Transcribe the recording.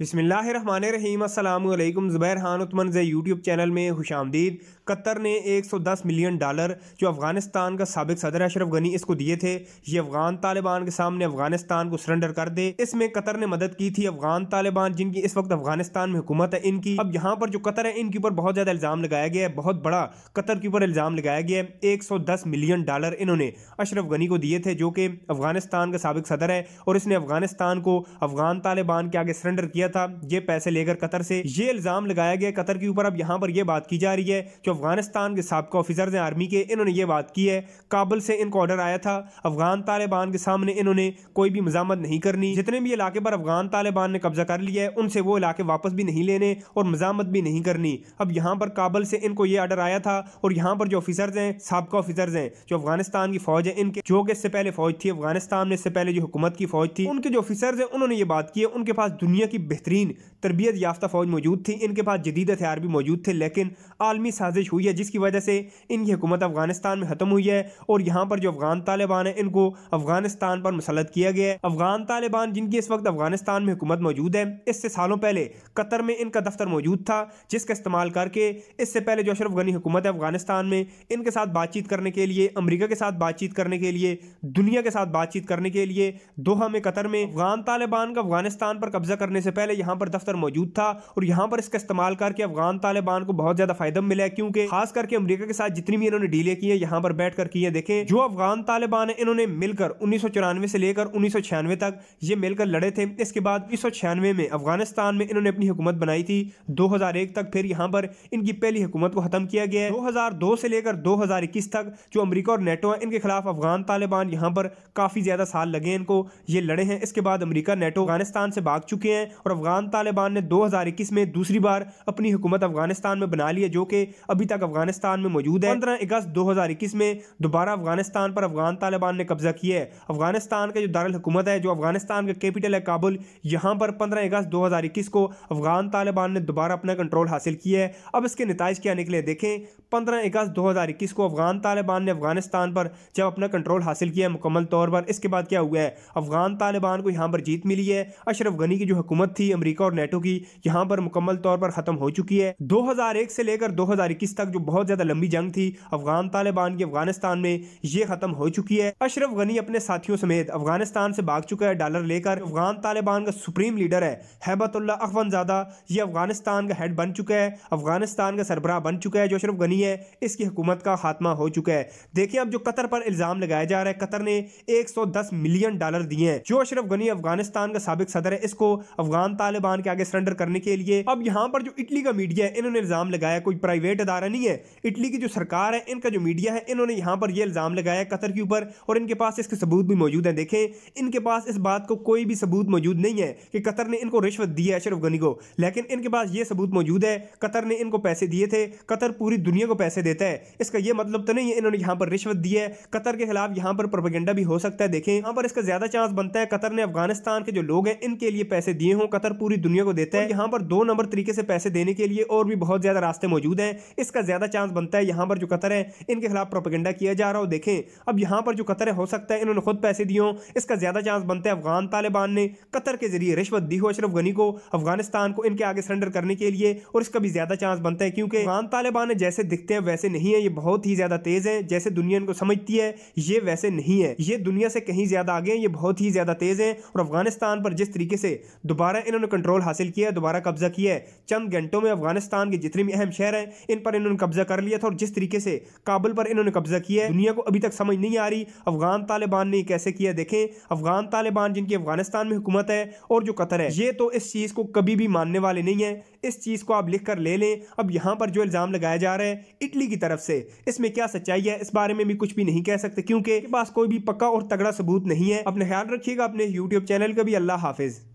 बसमिलकुम ज़ुबैर खान उत्मन ज़ै YouTube channel में खुश आमदीद कतर ने 110 मिलियन डॉलर जो अफ़गानिस्तान का सबक सदर अशरफ गनी इसको दिए थे ये अफ़गान तालिबान के सामने अफ़गानिस्तान को सरेंडर कर दे इसमें कतर ने मदद की थी अफ़गान तालिबान जिनकी इस वक्त अफ़गानिस्तान में हुकूमत है इनकी अब यहाँ पर जो कतर है इनके ऊपर बहुत ज़्यादा इल्ज़ाम लगाया गया है बहुत बड़ा कतर के ऊपर इल्ज़ाम लगाया गया है एक मिलियन डॉलर इन्होंने अशरफ गनी को दिए थे जो कि अफ़गानिस्तान का सबक सदर है और इसने अफ़गानिस्तान को अफ़गान तालिबान के आगे सरेंडर किया किया था ये पैसे लेकर कतर से ये इल्जाम लगाया गया कतर के ऊपर अब यहाँ पर यह बात की जा रही है कि अफगानिस्तान के सबका ऑफिसर्स हैं आर्मी के इन्होंने ये बात की है काबुल से इनका ऑर्डर आया था अफगान तालिबान के सामने इन्होंने कोई भी मजामत नहीं करनी जितने भी इलाके पर अफगान तालिबान ने कब्जा कर लिया है उनसे वो इलाके वापस भी नहीं लेने और मजामत भी नहीं करनी अब यहाँ पर काबल से इनको ये ऑर्डर आया था और यहाँ पर जो ऑफिसर्स हैं सबका ऑफिसर्स हैं जो अफगानिस्तान की फौज है इनके जो कि इससे पहले फौज थी अफगानिस्तान में इससे पहले जो हुकूमत की फौज थी उनके जो ऑफिसर्स हैं उन्होंने ये बात की है उनके पास दुनिया की बेहतरीन तरबियत याफ्ता फ़ौज मौजूद थी इनके पास जदीद हथियार भी मौजूद थे लेकिन आलमी साजिश हुई है जिसकी वजह से इनकी हुकूमत अफगानिस्तान में ख़त्म हुई है और यहाँ पर जो अफगान तालिबान है इनको अफगानिस्तान पर मुसलत किया गया है अफगान तालिबान जिनकी इस वक्त अफगानिस्तान में हुकूमत मौजूद है इससे सालों पहले कतर में इनका दफ्तर मौजूद था जिसका इस्तेमाल करके इससे पहले जो अशरफ गनी हुकूमत है अफगानिस्तान में इनके साथ बातचीत करने के लिए अमरीका के साथ बातचीत करने के लिए दुनिया के साथ बातचीत करने के लिए दोहा में कतर में अफगान तालिबान का अफगानिस्तान पर कब्जा करने से पहले पहले यहाँ पर दफ्तर मौजूद था और यहाँ पर इसका इस्तेमाल करके अफगान तालिबान को बहुत ज्यादा फायदा मिला है क्योंकि खास करके अमरीका के साथ जितनी भी इन्होंने डीलें की है यहाँ पर बैठ कर की है देखें जो अफगान तालिबान है इन्होंने मिलकर उन्नीस से लेकर उन्नीस तक ये मिलकर लड़े थे इसके बाद उन्नीस में अफगानिस्तान में इन्होंने अपनी हुकूमत बनाई थी दो तक फिर यहाँ पर इनकी पहली हुकूमत को खत्म किया गया है 2002 से लेकर दो तक जो अमरीका और नेटो है इनके खिलाफ अफगान तालिबान यहाँ पर काफ़ी ज़्यादा साल लगे इनको ये लड़े हैं इसके बाद अमरीका नेटो अफगानिस्तान से भाग चुके हैं और अफगान तालिबान ने 2021 में दूसरी बार अपनी हुकूमत अफगानिस्तान में बना ली है जो कि अभी तक अफगानिस्तान में मौजूद है पंद्रह अगस्त इक्कीस में दोबारा अफगानिस्तान पर अफगान तालिबान ने कब्जा किया है अफगानिस्तान का जो दारकूमत है जो अफगानिस्तान का कैपिटल है काबुल यहाँ पर पंद्रह अगस्त दो को अफगान तालिबान ने दोबारा अपना कंट्रोल हासिल किया है अब इसके नतज क्या निकले देखें पंद्रह अगस्त दो को अफगान तालिबान ने अफगानिस्तान पर जब अपना कंट्रोल हासिल किया मुकम्मल तौर पर इसके बाद क्या हुआ है अफगान तालिबान को यहाँ पर जीत मिली है अशरफ गनी की जो हुकूमत थी ही अमरीका और नेटो की यहाँ पर मुकम्मल तौर पर खत्म हो चुकी है 2001 से लेकर 2021 तक जो बहुत ज्यादा लंबी जंग थी अफगान तालिबान की अफगानिस्तान में ये खत्म हो चुकी है अशरफ गनी अपने साथियों समेत अफगानिस्तान से भाग चुका है डॉलर लेकर अफगान तालिबान का सुप्रीम लीडर है हैबतुल्ला अखवनजादा ये अफगानिस्तान का हेड बन चुका है अफगानिस्तान का सरबराह बन चुका है जो अशरफ गनी है इसकी हुकूमत का खात्मा हो चुका है देखिए अब जो कतर पर इल्जाम लगाया जा रहा है कतर ने 110 मिलियन डॉलर दिए हैं जो अशरफ गनी अफगानिस्तान का सबक सदर है इसको अफगान इल्ज़ाम तालिबान के आगे सरेंडर करने के लिए अब यहाँ पर जो इटली का मीडिया है इन्होंने इल्ज़ाम लगाया कोई प्राइवेट अदारा नहीं है इटली की जो सरकार है इनका जो मीडिया है इन्होंने यहाँ पर यह इल्ज़ाम लगाया कतर के ऊपर और इनके पास इसके सबूत भी मौजूद है देखें इनके पास इस बात को कोई भी सबूत मौजूद नहीं है कि कतर ने इनको रिश्वत दी है अशरफ गनी को लेकिन इनके पास ये सबूत मौजूद है कतर ने इनको पैसे दिए थे कतर पूरी दुनिया को पैसे देता है इसका यह मतलब तो नहीं है इन्होंने यहाँ पर रिश्वत दी है कतर के खिलाफ यहाँ पर प्रोपेगेंडा भी हो सकता है देखें यहाँ पर इसका ज्यादा चांस बनता है कतर ने अफगानिस्तान के जो लोग हैं इनके लिए पैसे दिए हों कतर पूरी दुनिया को देता है यहाँ पर दो नंबर तरीके से पैसे देने के लिए और भी बहुत ज्यादा रास्ते मौजूद हैं इसका ज्यादा चांस बनता है यहाँ पर जो कतर है इनके खिलाफ प्रोपेगेंडा किया जा रहा हो देखें अब यहाँ पर जो कतर है हो सकता है इन्होंने खुद पैसे दिए हों इसका ज्यादा चांस बनता है अफगान तालिबान ने कतर के जरिए रिश्वत दी हो अशरफ गनी को अफगानिस्तान को इनके आगे सरेंडर करने के लिए और इसका भी ज्यादा चांस बनता है क्योंकि अफगान तालिबान जैसे दिखते हैं वैसे नहीं है ये बहुत ही ज्यादा तेज है जैसे दुनिया इनको समझती है ये वैसे नहीं है ये दुनिया से कहीं ज्यादा आगे हैं ये बहुत ही ज्यादा तेज है और अफगानिस्तान पर जिस तरीके से दोबारा इन्होंने कंट्रोल हासिल किया दोबारा कब्जा किया है चंद घंटों में अफगानिस्तान के जितने भी अहम शहर हैं इन पर इन्होंने कब्जा कर लिया था और जिस तरीके से काबुल पर इन्होंने कब्जा किया है दुनिया को अभी तक समझ नहीं आ रही अफगान तालिबान ने कैसे किया देखें अफगान तालिबान जिनकी अफगानिस्तान में हुकूमत है और जो कतर है ये तो इस चीज़ को कभी भी मानने वाले नहीं है इस चीज़ को आप लिख कर ले लें अब यहाँ पर जो इल्ज़ाम लगाया जा रहा है इटली की तरफ से इसमें क्या सच्चाई है इस बारे में भी कुछ भी नहीं कह सकते क्योंकि पास कोई भी पक्का और तगड़ा सबूत नहीं है अपने ख्याल रखिएगा अपने यूट्यूब चैनल का भी अल्लाह हाफिज़